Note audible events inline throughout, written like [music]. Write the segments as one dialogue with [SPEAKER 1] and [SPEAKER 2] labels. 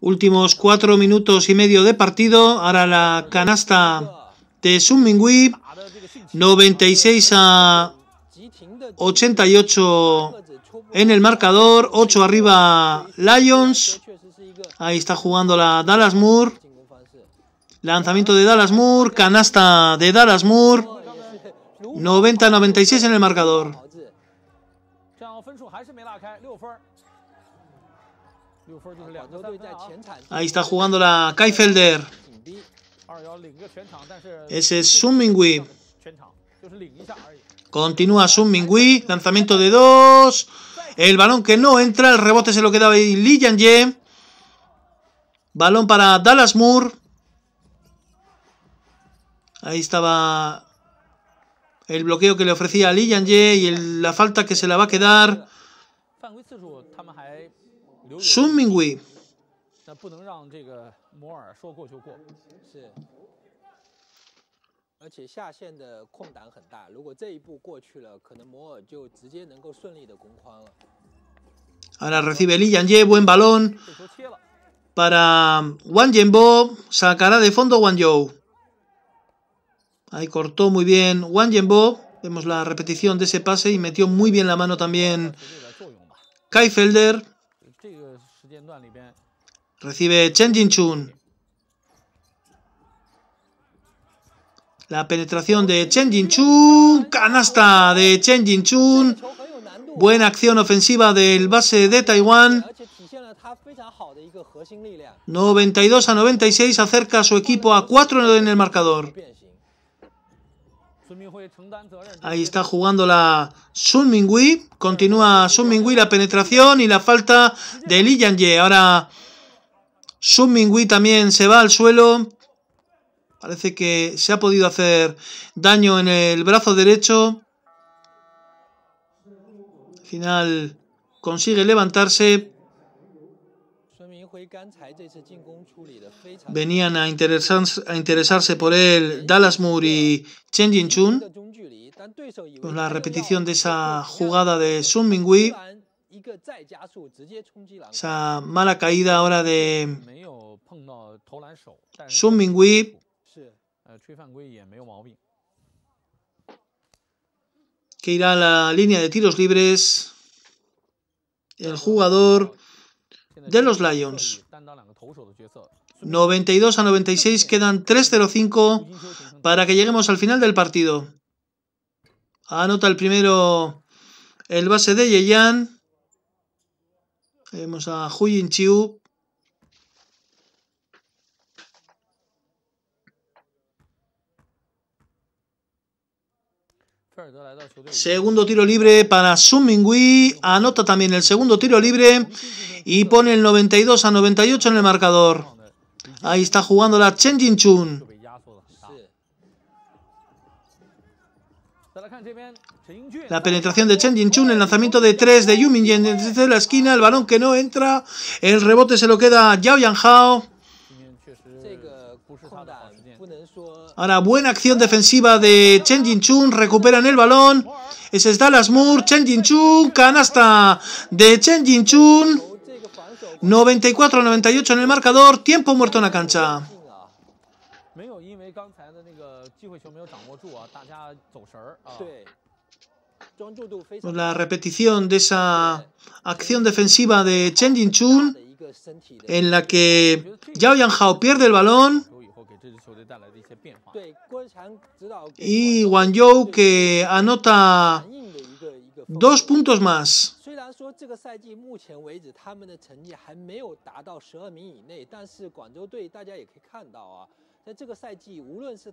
[SPEAKER 1] Últimos cuatro minutos y medio de partido. Ahora la canasta de Sun Sunmingui. 96 a 88 en el marcador. 8 arriba Lions. Ahí está jugando la Dallas Moore. Lanzamiento de Dallas Moore. Canasta de Dallas Moore. 90-96 en el marcador.
[SPEAKER 2] Ahí está jugando la Kaifelder. Ese es
[SPEAKER 1] Sun Continúa Sun Lanzamiento de dos. El balón que no entra. El rebote se lo queda ahí Li Ye. Balón para Dallas Moore. Ahí estaba el bloqueo que le ofrecía Li Ye y la falta que se la va a quedar.
[SPEAKER 3] Sun Mingwei
[SPEAKER 1] Ahora recibe Li Ye, buen balón para Wang Yenbo, sacará de fondo Wang Zhou. Ahí cortó muy bien Wang Yenbo, vemos la repetición de ese pase y metió muy bien la mano también Kaifelder. Recibe Chen Jin-chun. La penetración de Chen jin Canasta de Chen jin Buena acción ofensiva del base de Taiwán. 92 a 96 acerca su equipo a 4 en el marcador. Ahí está jugando la Sun Mingui. Continúa Sun Mingui la penetración y la falta de Li Ye. Ahora Sun Mingui también se va al suelo. Parece que se ha podido hacer daño en el brazo derecho. Al final consigue levantarse venían a interesarse, por él Dallas Moore y Chen jin Con pues la repetición de esa jugada de Sun Minghui esa mala caída ahora de
[SPEAKER 2] Sun Minghui
[SPEAKER 1] que irá a la línea de tiros libres. El jugador de los Lions. 92 a 96, quedan 3-0-5 para que lleguemos al final del partido. Anota el primero el base de Yeyan. Vemos a Huyin Chiu. Segundo tiro libre para Sun Mingui. Anota también el segundo tiro libre y pone el 92 a 98 en el marcador. Ahí está jugando la Chen Jin Chun. La penetración de Chen Jin el lanzamiento de 3 de Yu Mingyen desde la esquina, el balón que no entra, el rebote se lo queda a Yao Yanhao. Ahora buena acción defensiva de Chen Jin-chun. Recuperan el balón. Ese es Dallas Moore. Chen Jin-chun. Canasta de Chen Jin-chun. 94-98 en el marcador. Tiempo muerto en la cancha. La repetición de esa acción defensiva de Chen jin en la que Yao Yanghao pierde el balón 这支
[SPEAKER 3] 球队带来的一些变化。对，郭志强指导。
[SPEAKER 1] Y Wang Yu que anota
[SPEAKER 3] 虽然说这个赛季目前为止他们的成绩还没有达到十二名以内，但是广州队大家也可以看到啊，在这个赛季无论是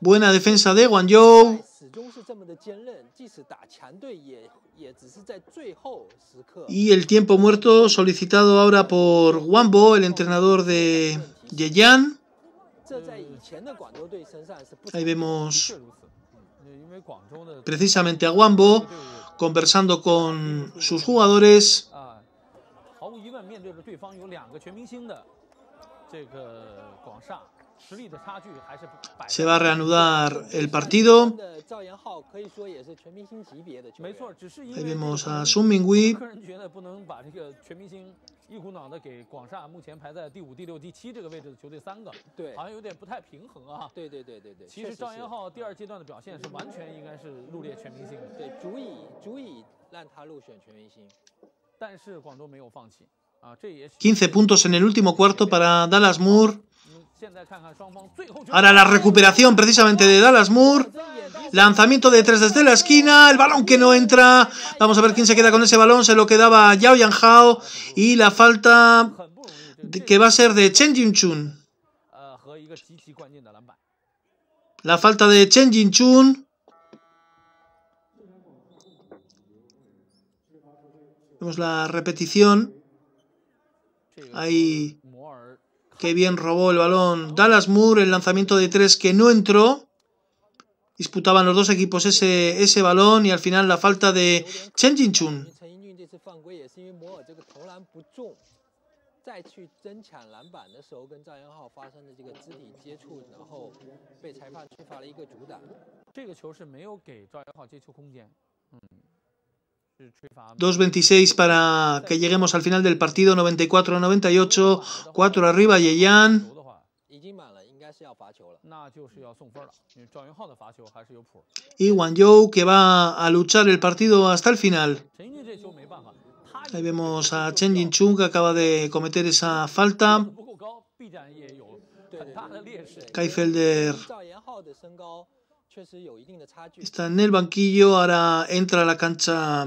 [SPEAKER 1] Buena defensa de Guangzhou. Y el tiempo muerto solicitado ahora por Wambo, el entrenador de Yeyan. Ahí vemos precisamente a Wambo conversando con sus jugadores.
[SPEAKER 3] se va reanudar el partido. ahí vemos 一 zoomingui. 个人觉得不
[SPEAKER 2] 能把这个全明星一股脑的给广厦目前排在第五、第六、第七这个位置的球队
[SPEAKER 3] 三个，对，好像有点不太平衡啊。对对对对对。其实赵岩浩
[SPEAKER 2] 第二阶段的表现是完全应该是入列全明星的，对，足以足以
[SPEAKER 3] 让他入选
[SPEAKER 2] 全明星。但是广州没有放弃。
[SPEAKER 1] 15 puntos en el último cuarto para Dallas Moore. Ahora la recuperación precisamente de Dallas Moore. Lanzamiento de tres desde la esquina. El balón que no entra. Vamos a ver quién se queda con ese balón. Se lo quedaba Yao Yanhao. Y la falta que va a ser de Chen jin La falta de Chen Jin-chun. Vemos la repetición. Ahí, qué bien robó el balón. Dallas Moore, el lanzamiento de tres que no entró. Disputaban los dos equipos ese, ese balón y al final la falta de Chen Jinchun.
[SPEAKER 3] 2.26
[SPEAKER 1] para que lleguemos al final del partido, 94-98, 4 arriba Yeyan. Y Wang Zhou que va a luchar el partido hasta el final. Ahí vemos a Chen jin que acaba de cometer esa falta.
[SPEAKER 3] Kaifelder Está en
[SPEAKER 1] el banquillo, ahora entra a la cancha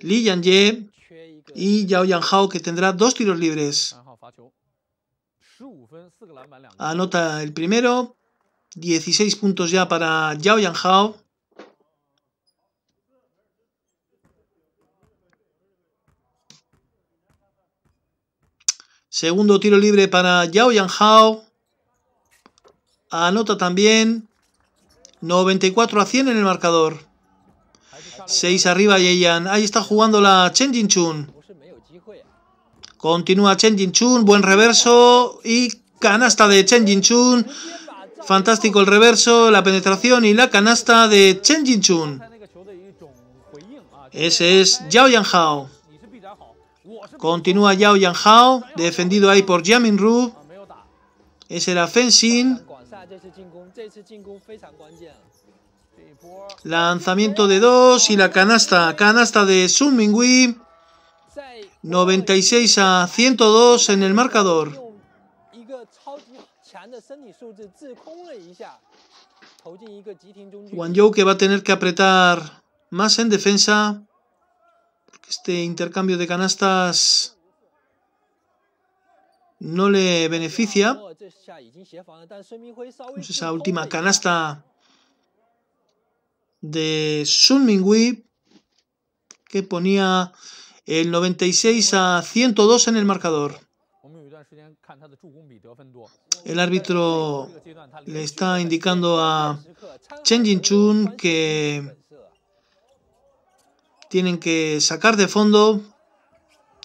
[SPEAKER 1] Li Yanjie y Yao Yanghao, que tendrá dos tiros libres. Anota el primero. 16 puntos ya para Yao Yanghao. Segundo tiro libre para Yao Yanghao. Anota también 94 a 100 en el marcador. 6 arriba Yeyan. Ahí está jugando la Chen Jin Chun. Continúa Chen Jin Chun. Buen reverso. Y canasta de Chen Jin Chun. Fantástico el reverso, la penetración y la canasta de Chen Jin Chun. Ese es Yao Hao. Continúa Yao Yanhao. Defendido ahí por yamin Ru. Ese era Fensin.
[SPEAKER 3] Este este
[SPEAKER 1] Lanzamiento de dos y la canasta, canasta de Sun Mingui. 96 a 102 en el marcador. You que va a tener que apretar más en defensa. este intercambio de canastas no le beneficia. esa última canasta de Sun Minghui que ponía el 96 a 102 en el marcador. El árbitro le está indicando a Chen Jinchun chun que tienen que sacar de fondo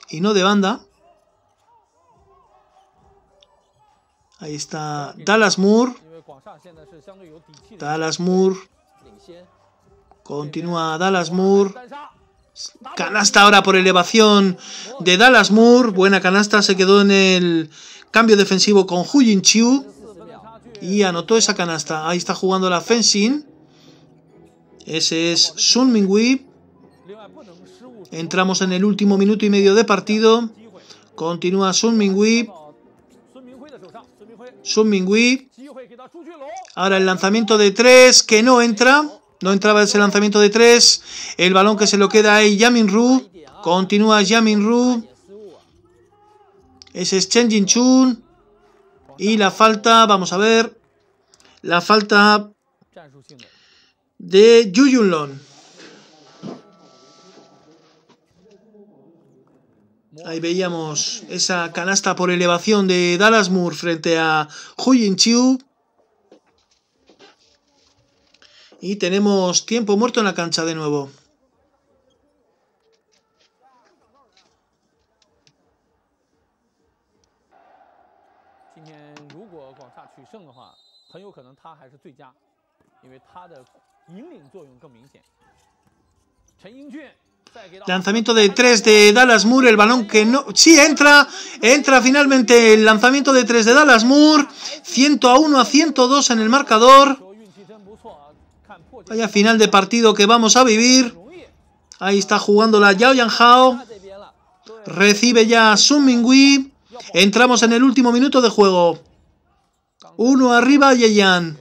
[SPEAKER 1] y no de banda. Ahí está Dallas Moore.
[SPEAKER 2] Dallas Moore.
[SPEAKER 1] Continúa Dallas Moore. Canasta ahora por elevación de Dallas Moore. Buena canasta. Se quedó en el cambio defensivo con Jin Chiu. Y anotó esa canasta. Ahí está jugando la fencing. Ese es Sun Mingui. Entramos en el último minuto y medio de partido. Continúa Sun Mingui. Sun Mingui. Ahora el lanzamiento de tres que no entra. No entraba ese lanzamiento de tres. El balón que se lo queda ahí Yamin Ru. Continúa Yamin Ru. Ese es Chen Jin Chun. Y la falta, vamos a ver. La falta de Yu long Ahí veíamos esa canasta por elevación de Dallas Moore frente a Hu Chiu. Y tenemos tiempo muerto en la cancha de nuevo. Lanzamiento de 3 de Dallas Moore, el balón que no... Sí, entra, entra finalmente el lanzamiento de 3 de Dallas Moore, 101 a 102 en el marcador. Vaya final de partido que vamos a vivir. Ahí está jugando la Yao Hao Recibe ya Sun Mingui. Entramos en el último minuto de juego. Uno arriba Yeyan.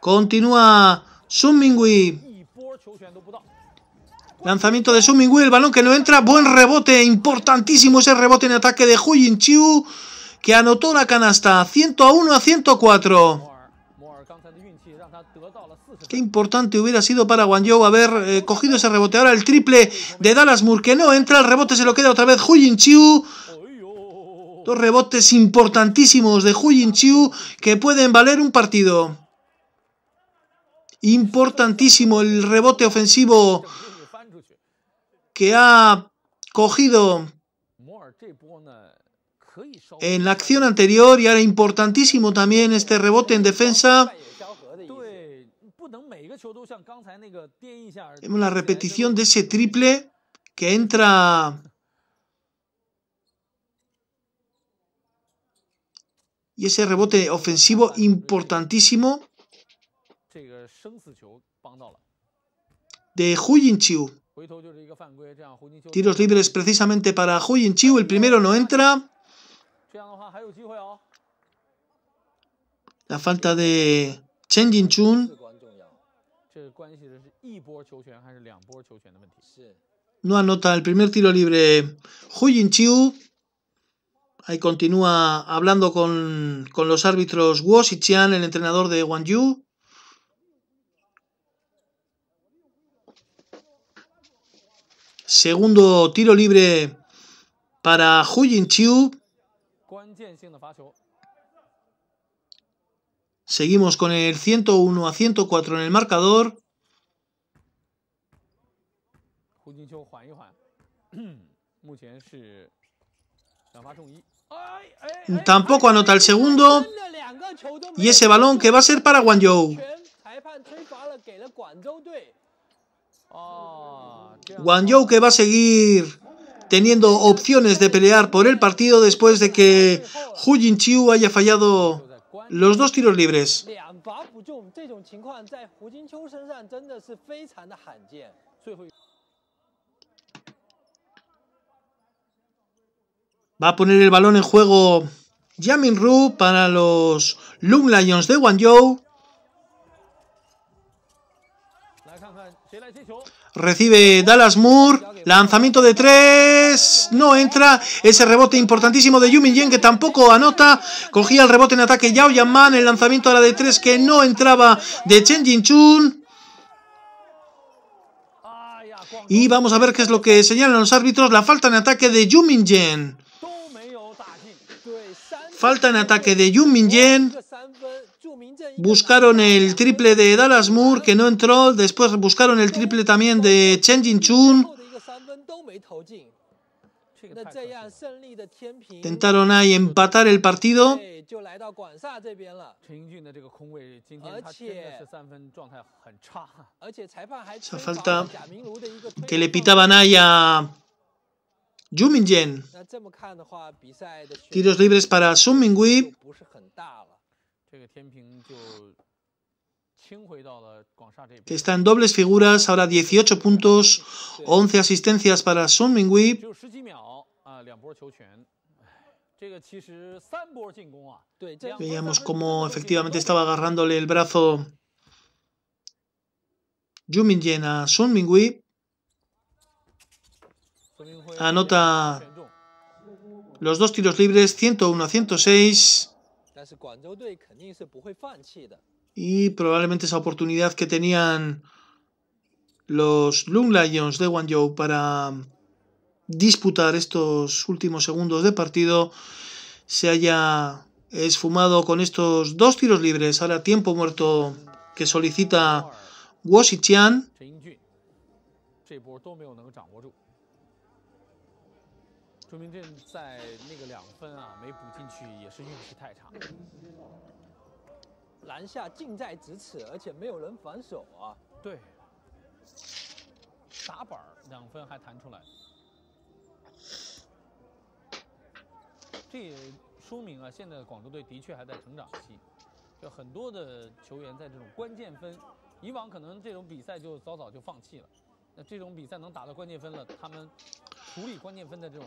[SPEAKER 1] Continúa Sun Mingui. Lanzamiento de Sumingui, el balón que no entra, buen rebote, importantísimo ese rebote en ataque de Huyin Chiu, que anotó la canasta, 101 a 104. Qué importante hubiera sido para Guangzhou haber eh, cogido ese rebote. Ahora el triple de Dallas Moore que no entra, el rebote se lo queda otra vez Huyin Chiu. Dos rebotes importantísimos de Huyin Chiu que pueden valer un partido. Importantísimo el rebote ofensivo que ha cogido en la acción anterior y ahora importantísimo también este rebote en defensa.
[SPEAKER 2] Vemos la repetición
[SPEAKER 1] de ese triple que entra y ese rebote ofensivo importantísimo de Hu Tiros libres precisamente para Hu Chiu, El primero no entra. La falta de Chen Jinchun. No anota el primer tiro libre Hu Chiu Ahí continúa hablando con, los árbitros Wu Xichian, el entrenador de Wang Yu. Segundo tiro libre para Hu jin Seguimos con el 101 a 104 en el marcador. [clears throat] Tampoco anota el segundo. Y ese balón que va a ser para Guangzhou. Ah, you que va a seguir teniendo opciones de pelear por el partido después de que Hu Jinqiu haya fallado
[SPEAKER 3] los dos tiros libres.
[SPEAKER 1] Va a poner el balón en juego Yamin Ru para los Lung Lions de You Recibe Dallas Moore. Lanzamiento de 3, No entra. Ese rebote importantísimo de Yumin Yen que tampoco anota. Cogía el rebote en ataque Yao Yaman. El lanzamiento a la de 3 que no entraba de Chen Jin Chun. Y vamos a ver qué es lo que señalan los árbitros. La falta en ataque de Yumin Yen. Falta en ataque de Yumin Yen. Buscaron el triple de Dallas Moore, que no entró. Después buscaron el triple también de Chen Jin-chun. Intentaron ahí empatar el partido.
[SPEAKER 3] Esa falta que le pitaban ahí
[SPEAKER 1] a Jen.
[SPEAKER 3] Tiros libres para
[SPEAKER 1] Sun Mingui que está en dobles figuras, ahora 18 puntos, 11 asistencias para Sun Mingui.
[SPEAKER 2] Veíamos cómo efectivamente estaba
[SPEAKER 1] agarrándole el brazo Yu Mingyen a Sun Mingui. Anota los dos tiros libres, 101 a 106. Y probablemente esa oportunidad que tenían los Lung Lions de Guangzhou para disputar estos últimos segundos de partido se haya esfumado con estos dos tiros libres. Ahora tiempo muerto que solicita Wosichan.
[SPEAKER 3] 朱明振在那个两分啊，没补进去也是运气太差。篮下近在咫尺，而且没有人防守啊。对，打板两分还弹出来，
[SPEAKER 2] 这也说明啊，现在广州队的确还在成长期，就很多的球员在这种关键分，以往可能这种比赛就早早就放弃了，那这种比赛能打到关键分了，他们处理关键分的这种。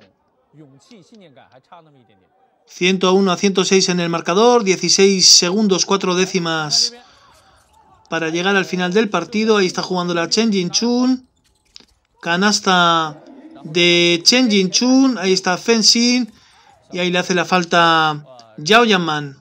[SPEAKER 1] 101 a 106 en el marcador, 16 segundos, 4 décimas para llegar al final del partido. Ahí está jugando la Chen Jin Chun. Canasta de Chen Jin Chun. Ahí está Xin Y ahí le hace la falta Yao Yanman.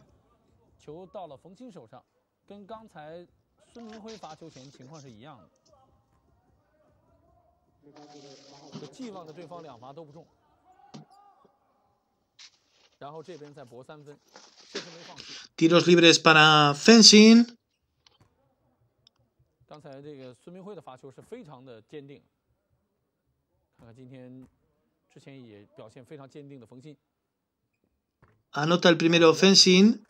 [SPEAKER 1] Tiros libres para Fencing. Anota el primero Fencing.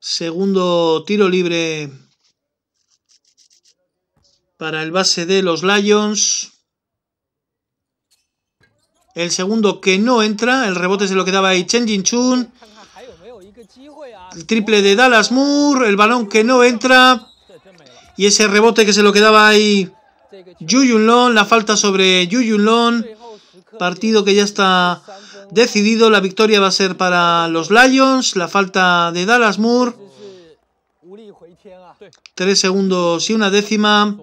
[SPEAKER 1] Segundo tiro libre para el base de los Lions. El segundo que no entra, el rebote se lo quedaba ahí Chen Jin Chun. El triple de Dallas Moore, el balón que no entra. Y ese rebote que se lo quedaba ahí Yu Yun la falta sobre Yu Yun Partido que ya está decidido, la victoria va a ser para los Lions, la falta de Dallas Moore. Tres segundos y una décima.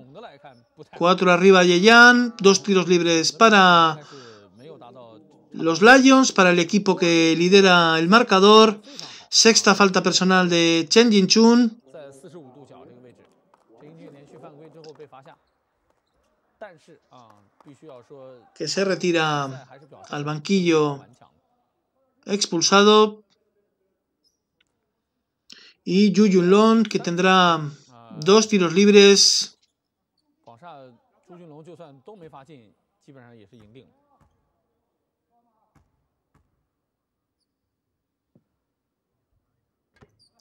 [SPEAKER 1] Cuatro arriba Yeyan, dos tiros libres para los Lions, para el equipo que lidera el marcador. Sexta falta personal de Chen jin
[SPEAKER 2] Que se retira al
[SPEAKER 1] banquillo expulsado. Y Yu Yun Long, que tendrá dos tiros libres.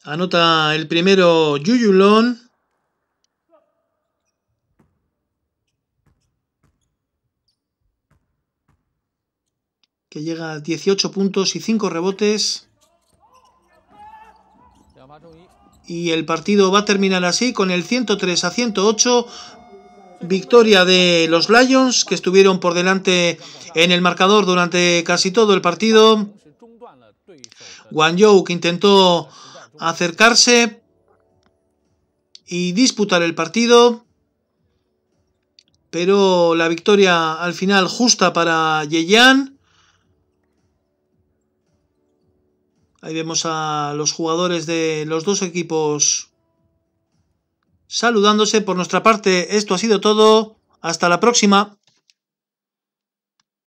[SPEAKER 1] Anota el primero Yuyulon. Que llega a 18 puntos y 5 rebotes. Y el partido va a terminar así con el 103 a 108 victoria de los Lions, que estuvieron por delante en el marcador durante casi todo el partido. Guangzhou que intentó acercarse y disputar el partido, pero la victoria al final justa para Yeyan. Ahí vemos a los jugadores de los dos equipos saludándose por nuestra parte. Esto ha sido todo. Hasta la próxima.